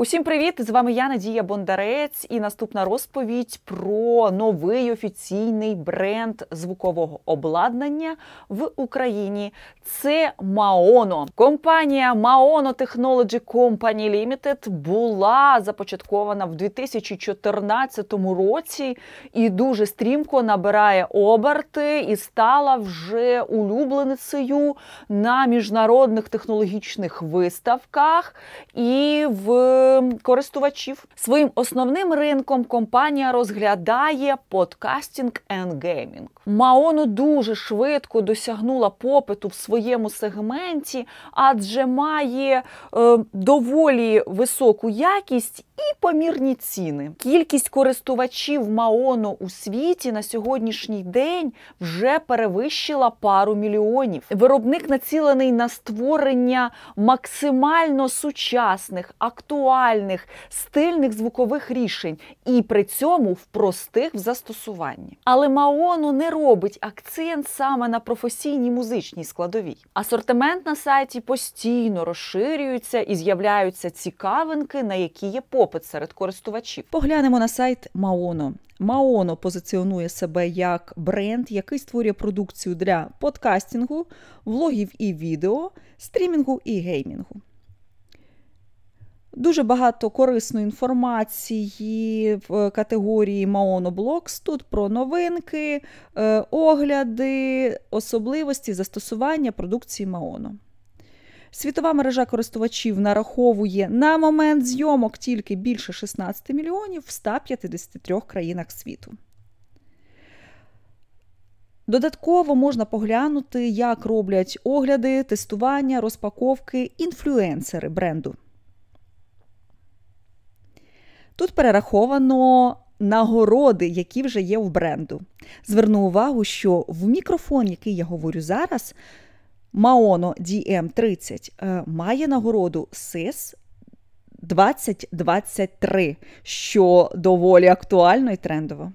Усім привіт! З вами я Надія Бондарець. І наступна розповідь про новий офіційний бренд звукового обладнання в Україні. Це Маоно. Компанія Маоно Technology Company Limited була започаткована в 2014 році і дуже стрімко набирає оберти і стала вже улюбленицею на міжнародних технологічних виставках і в. Ем, користувачів. Своїм основним ринком компанія розглядає подкастінг геймінг. Маону дуже швидко досягнула попиту в своєму сегменті, адже має е, доволі високу якість і помірні ціни. Кількість користувачів Маоно у світі на сьогоднішній день вже перевищила пару мільйонів. Виробник націлений на створення максимально сучасних, актуальних, стильних звукових рішень і при цьому в простих в застосуванні. Але Маоно не робить акцент саме на професійній музичній складовій. Асортимент на сайті постійно розширюється і з'являються цікавинки, на які є попит попит серед користувачів. Поглянемо на сайт Маоно. Маоно позиціонує себе як бренд, який створює продукцію для подкастингу, влогів і відео, стрімінгу і геймінгу. Дуже багато корисної інформації в категорії Маоно Блокс. Тут про новинки, е, огляди, особливості застосування продукції Маоно. Світова мережа користувачів нараховує на момент зйомок тільки більше 16 мільйонів в 153 країнах світу. Додатково можна поглянути, як роблять огляди, тестування, розпаковки, інфлюенсери бренду. Тут перераховано нагороди, які вже є в бренду. Зверну увагу, що в мікрофон, який я говорю зараз, Маоно DM30 ем е, має нагороду СИС 2023, що доволі актуально і трендово.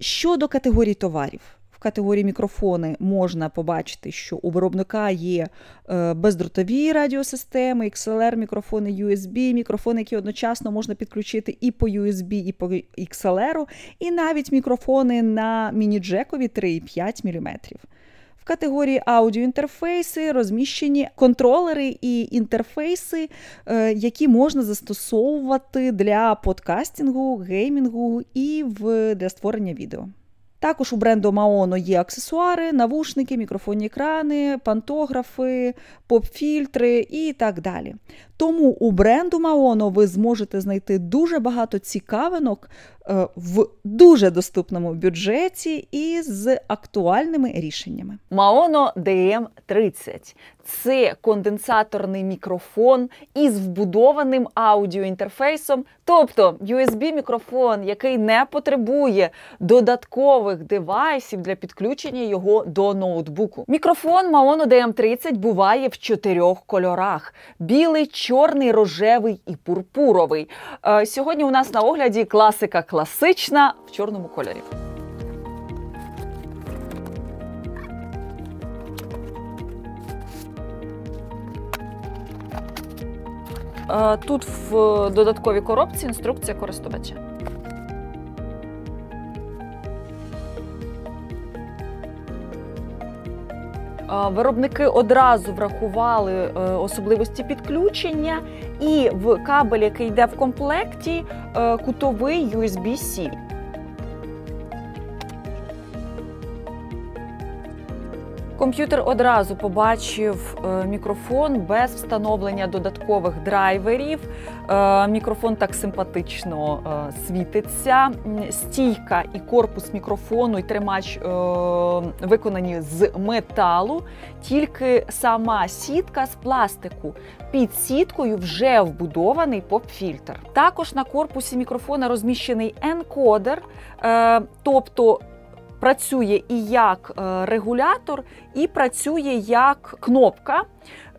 Щодо категорій товарів, в категорії мікрофони можна побачити, що у виробника є е, бездротові радіосистеми, XLR-мікрофони, USB, мікрофони, які одночасно можна підключити і по USB, і по XLR, і навіть мікрофони на міні-джекові 3,5 мм. В категорії аудіоінтерфейси розміщені контролери і інтерфейси, е, які можна застосовувати для подкастингу, геймінгу і для створення відео. Також у бренду Маоно є аксесуари, навушники, мікрофонні екрани, пантографи, поп-фільтри і так далі. Тому у бренду Маоно ви зможете знайти дуже багато цікавинок е, в дуже доступному бюджеті і з актуальними рішеннями. Маоно dm 30 це конденсаторний мікрофон із вбудованим аудіоінтерфейсом, тобто USB-мікрофон, який не потребує додаткових девайсів для підключення його до ноутбуку. Мікрофон Маоно dm 30 буває в чотирьох кольорах: білий чорний, рожевий і пурпуровий. Е, сьогодні у нас на огляді класика класична в чорному кольорі. Е, тут в додатковій коробці інструкція користувача. Виробники одразу врахували е, особливості підключення, і в кабель, який йде в комплекті, е, кутовий USB-C. Комп'ютер одразу побачив е, мікрофон без встановлення додаткових драйверів. Е, мікрофон так симпатично е, світиться. Стійка і корпус мікрофону і тримач виконані з металу, тільки сама сітка з пластику. Під сіткою вже вбудований поп-фільтр. Також на корпусі мікрофона розміщений енкодер, тобто працює і як е, регулятор, і працює як кнопка,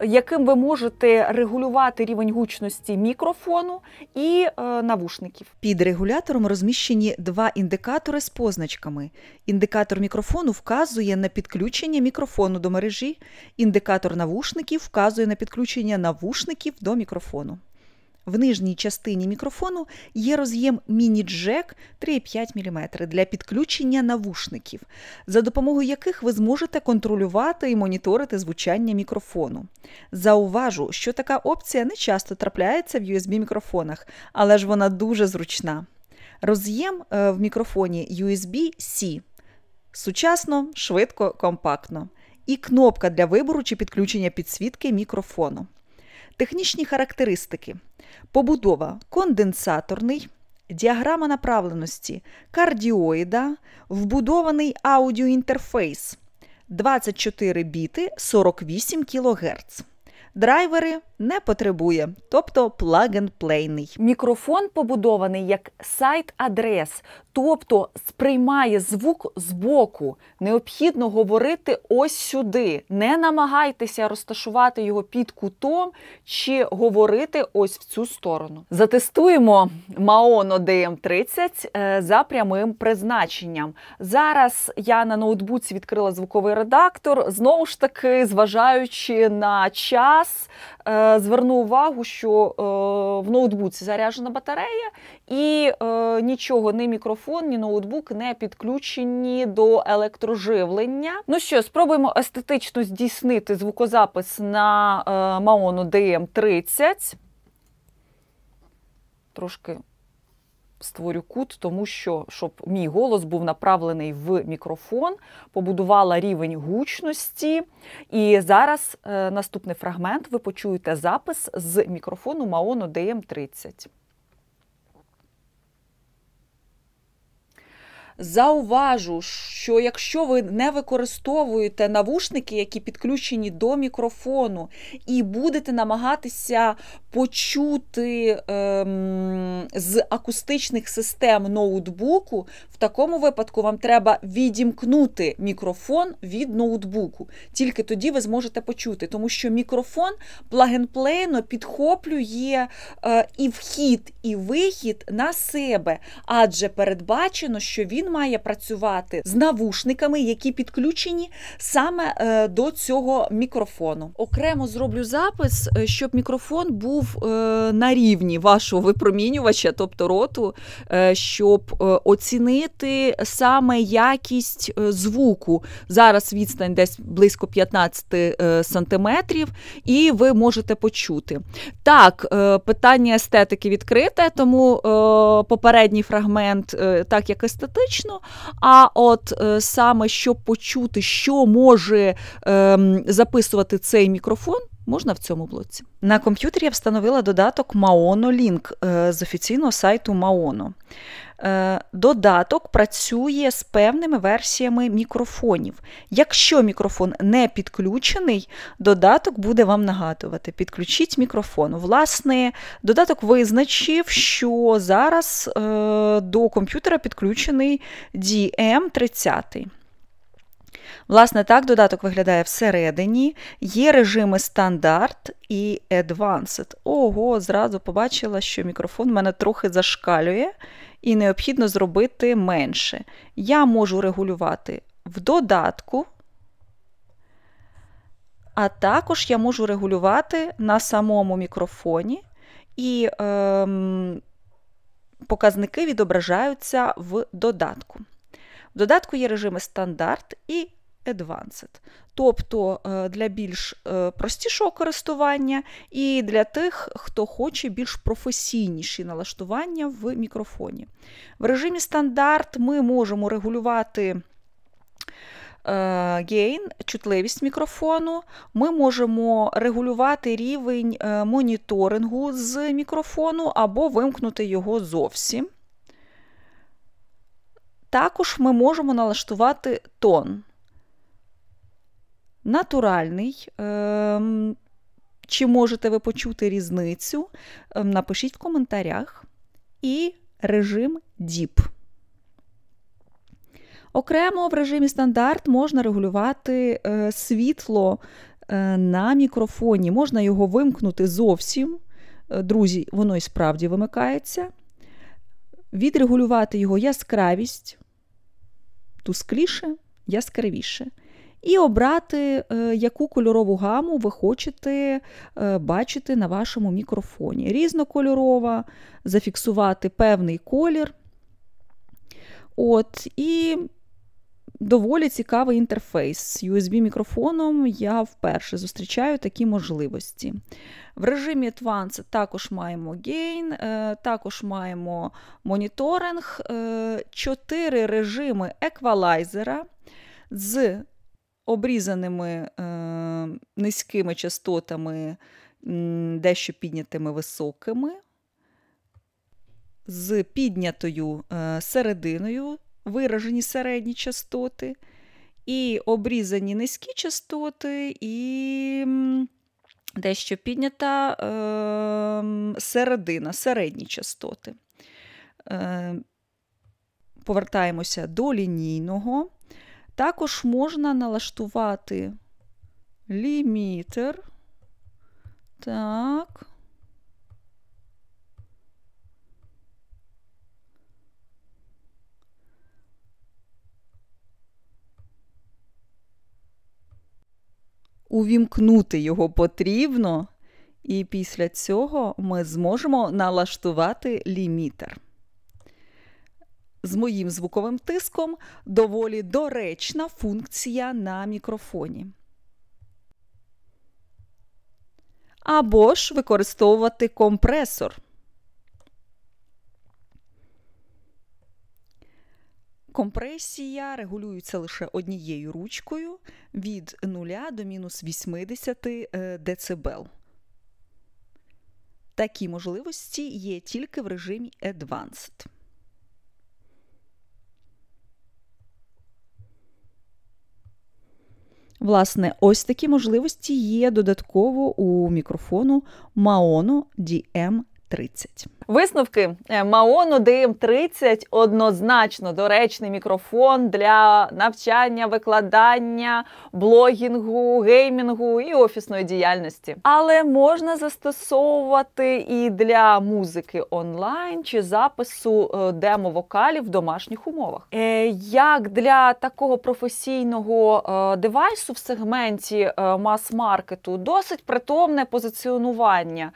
яким ви можете регулювати рівень гучності мікрофону і е, навушників. Під регулятором розміщені два індикатори з позначками. Індикатор мікрофону вказує на підключення мікрофону до мережі, індикатор навушників вказує на підключення навушників до мікрофону. В нижній частині мікрофону є роз'єм міні-джек 3,5 мм для підключення навушників, за допомогою яких ви зможете контролювати і моніторити звучання мікрофону. Зауважу, що така опція не часто трапляється в USB-мікрофонах, але ж вона дуже зручна. Роз'єм е, в мікрофоні USB-C. Сучасно, швидко, компактно. І кнопка для вибору чи підключення підсвітки мікрофону. Технічні характеристики: побудова конденсаторний, діаграма направленості, кардіоїда, вбудований аудіоінтерфейс 24 біти 48 кГц, драйвери не потребує, тобто плагенплейний. Мікрофон побудований як сайт-адрес, тобто сприймає звук з боку. Необхідно говорити ось сюди. Не намагайтеся розташувати його під кутом чи говорити ось в цю сторону. Затестуємо Маоно DM30 ем е, за прямим призначенням. Зараз я на ноутбуці відкрила звуковий редактор, знову ж таки, зважаючи на час. Е, Зверну увагу, що е, в ноутбуці заряджена батарея, і е, нічого, ні мікрофон, ні ноутбук не підключені до електроживлення. Ну що, спробуємо естетично здійснити звукозапис на Маону DM30. Трошки створю кут, тому що щоб мій голос був направлений в мікрофон, побудувала рівень гучності. І зараз е, наступний фрагмент ви почуєте запис з мікрофону Маоно DM30. Зауважу, що якщо ви не використовуєте навушники, які підключені до мікрофону, і будете намагатися почути ем, з акустичних систем ноутбуку, в такому випадку вам треба відімкнути мікрофон від ноутбуку. Тільки тоді ви зможете почути, тому що мікрофон плагенплейно підхоплює е, і вхід, і вихід на себе, адже передбачено, що він він має працювати з навушниками, які підключені саме е, до цього мікрофону. Окремо зроблю запис, е, щоб мікрофон був е, на рівні вашого випромінювача, тобто роту, щоб оцінити саме якість звуку. Зараз відстань десь близько 15 сантиметрів, і ви можете почути. Так, питання естетики відкрите, тому попередній фрагмент, так як естетично, фізично, а от е, саме щоб почути, що може ем, записувати цей мікрофон. Можна в цьому блоці. На комп'ютері я встановила додаток Maono Link е, з офіційного сайту Maono. Е, додаток працює з певними версіями мікрофонів. Якщо мікрофон не підключений, додаток буде вам нагадувати: підключіть мікрофон. Власне, додаток визначив, що зараз е, до комп'ютера підключений DM30. Власне, так додаток виглядає всередині. Є режими стандарт і Advanced. Ого, зразу побачила, що мікрофон в мене трохи зашкалює, і необхідно зробити менше. Я можу регулювати в додатку. А також я можу регулювати на самому мікрофоні, і е, показники відображаються в додатку. В додатку є режими стандарт і Advanced. Тобто е, для більш е, простішого користування і для тих, хто хоче більш професійніші налаштування в мікрофоні. В режимі стандарт ми можемо регулювати гейн, чутливість мікрофону, ми можемо регулювати рівень е, моніторингу з мікрофону або вимкнути його зовсім. Також ми можемо налаштувати тон натуральний. Ем, чи можете ви почути різницю? Ем, напишіть в коментарях. І режим діп. Окремо в режимі стандарт можна регулювати е, світло е, на мікрофоні. Можна його вимкнути зовсім. Е, друзі, воно і справді вимикається. Відрегулювати його яскравість, тускліше, яскравіше і обрати, е, яку кольорову гаму ви хочете е, бачити на вашому мікрофоні. Різнокольорова, зафіксувати певний колір. От, І доволі цікавий інтерфейс. З USB-мікрофоном я вперше зустрічаю такі можливості. В режимі Advanced також маємо гейн, е, також маємо моніторинг, чотири режими еквалайзера з обрізаними е, низькими частотами, дещо піднятими високими, з піднятою е, серединою виражені середні частоти, і обрізані низькі частоти, і дещо піднята е, середина, середні частоти. Повертаємося до лінійного. Також можна налаштувати лімітер. Так. Увімкнути його потрібно, і після цього ми зможемо налаштувати лімітер з моїм звуковим тиском доволі доречна функція на мікрофоні. Або ж використовувати компресор. Компресія регулюється лише однією ручкою від 0 до мінус 80 е, дБ. Такі можливості є тільки в режимі Advanced. Власне, ось такі можливості є додатково у мікрофону Maono DM30. Висновки е, Маону ДМ-30 однозначно доречний мікрофон для навчання, викладання, блогінгу, геймінгу і офісної діяльності. Але можна застосовувати і для музики онлайн чи запису е, демо-вокалів в домашніх умовах. Е, як для такого професійного девайсу в сегменті мас-маркету досить притомне позиціонування.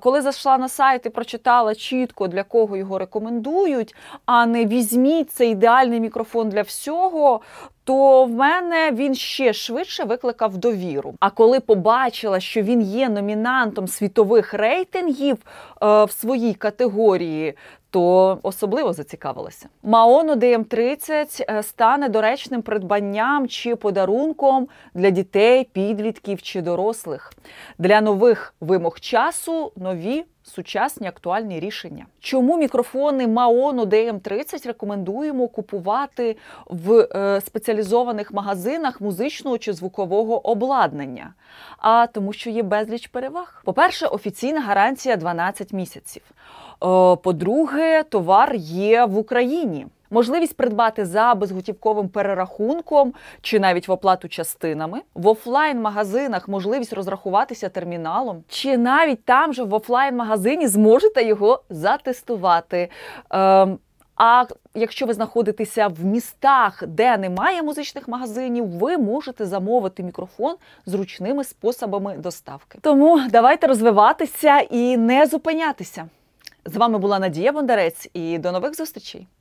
Коли зайшла на сайт і прочитала сказала чітко, для кого його рекомендують, а не візьміть цей ідеальний мікрофон для всього. То в мене він ще швидше викликав довіру. А коли побачила, що він є номінантом світових рейтингів е, в своїй категорії, то особливо зацікавилася. Маоно ДМ-30 ем е, стане доречним придбанням чи подарунком для дітей, підлітків чи дорослих. Для нових вимог часу нові сучасні актуальні рішення. Чому мікрофони Маону ДМ30 рекомендуємо купувати в е, спеціалізованих магазинах музичного чи звукового обладнання? А тому, що є безліч переваг. По-перше, офіційна гарантія 12 місяців. Е, по-друге, товар є в Україні можливість придбати за безготівковим перерахунком чи навіть в оплату частинами, в офлайн-магазинах можливість розрахуватися терміналом, чи навіть там же в офлайн-магазині зможете його затестувати. Ем, а якщо ви знаходитеся в містах, де немає музичних магазинів, ви можете замовити мікрофон зручними способами доставки. Тому давайте розвиватися і не зупинятися. З вами була Надія Бондарець і до нових зустрічей.